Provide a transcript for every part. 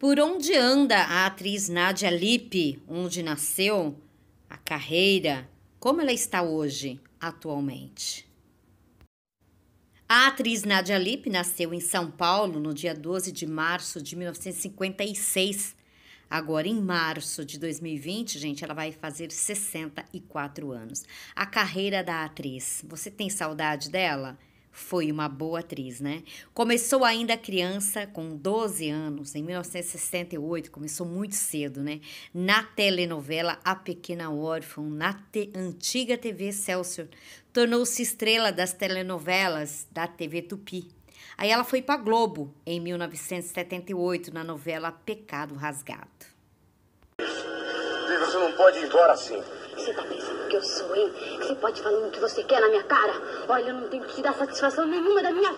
Por onde anda a atriz Nadia Lippe? Onde nasceu? A carreira? Como ela está hoje, atualmente? A atriz Nadia Lippe nasceu em São Paulo no dia 12 de março de 1956. Agora, em março de 2020, gente, ela vai fazer 64 anos. A carreira da atriz. Você tem saudade dela? Foi uma boa atriz, né? Começou ainda criança, com 12 anos, em 1968, começou muito cedo, né? Na telenovela A Pequena Órfã, na te antiga TV Celso, tornou-se estrela das telenovelas da TV Tupi. Aí ela foi para Globo em 1978 na novela Pecado Rasgado. Você não pode ir embora assim. Você tá pensando que eu sou, hein? Você pode falar o que você quer na minha cara? Olha, eu não tenho que te dar satisfação nenhuma da minha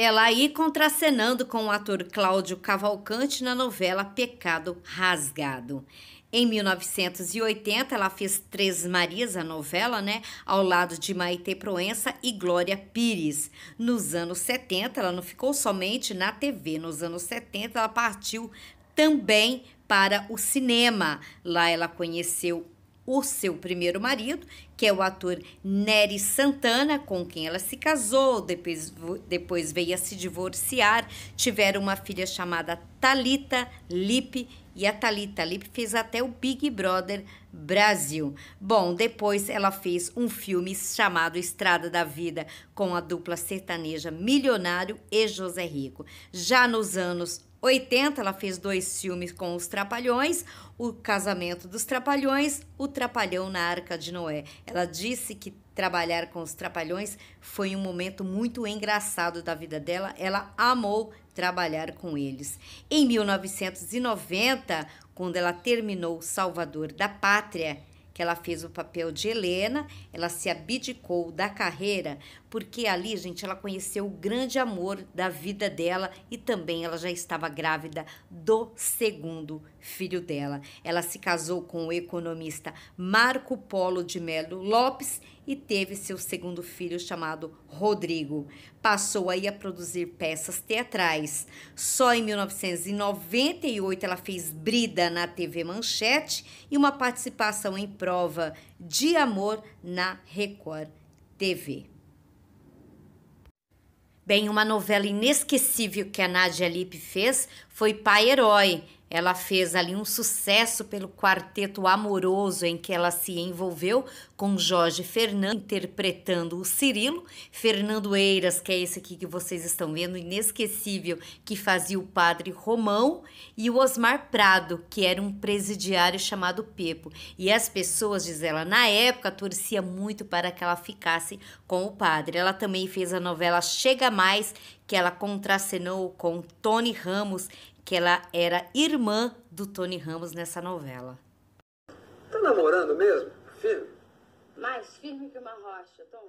ela aí contracenando com o ator Cláudio Cavalcante na novela Pecado Rasgado. Em 1980, ela fez Três Marias, a novela, né? Ao lado de Maite Proença e Glória Pires. Nos anos 70, ela não ficou somente na TV. Nos anos 70, ela partiu também para o cinema. Lá ela conheceu o seu primeiro marido, que é o ator Nery Santana, com quem ela se casou, depois, depois veio a se divorciar, tiveram uma filha chamada Talita Lipe e a Talita Lipe fez até o Big Brother Brasil. Bom, depois ela fez um filme chamado Estrada da Vida com a dupla sertaneja Milionário e José Rico. Já nos anos 80 ela fez dois filmes com os Trapalhões, O Casamento dos Trapalhões, O Trapalhão na Arca de Noé. Ela disse que trabalhar com os Trapalhões foi um momento muito engraçado da vida dela, ela amou trabalhar com eles. Em 1990, quando ela terminou Salvador da Pátria, que ela fez o papel de Helena, ela se abdicou da carreira, porque ali, gente, ela conheceu o grande amor da vida dela e também ela já estava grávida do segundo filho dela. Ela se casou com o economista Marco Polo de Melo Lopes e teve seu segundo filho chamado Rodrigo. Passou aí a produzir peças teatrais. Só em 1998 ela fez Brida na TV Manchete e uma participação em prova de amor na Record TV. Bem, uma novela inesquecível que a Nadia Lippe fez foi Pai Herói, ela fez ali um sucesso pelo quarteto amoroso em que ela se envolveu com Jorge Fernando interpretando o Cirilo, Fernando Eiras, que é esse aqui que vocês estão vendo, inesquecível, que fazia o padre Romão, e o Osmar Prado, que era um presidiário chamado Pepo. E as pessoas, diz ela, na época torcia muito para que ela ficasse com o padre. Ela também fez a novela Chega Mais, que ela contracenou com Tony Ramos que ela era irmã do Tony Ramos nessa novela. Tá namorando mesmo? Firme? Mais firme que uma rocha, Tom.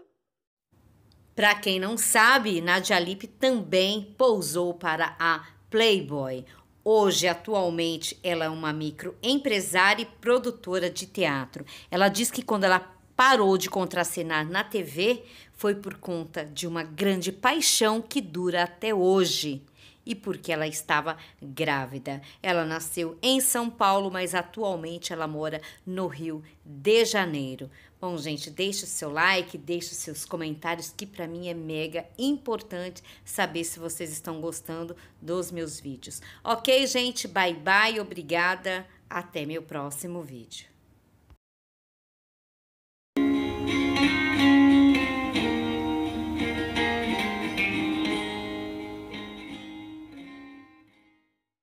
Para quem não sabe, Nadia Lip também pousou para a Playboy. Hoje, atualmente, ela é uma microempresária e produtora de teatro. Ela diz que quando ela parou de contracenar na TV foi por conta de uma grande paixão que dura até hoje e porque ela estava grávida. Ela nasceu em São Paulo, mas atualmente ela mora no Rio de Janeiro. Bom, gente, deixe o seu like, deixe os seus comentários, que para mim é mega importante saber se vocês estão gostando dos meus vídeos. Ok, gente? Bye, bye. Obrigada. Até meu próximo vídeo.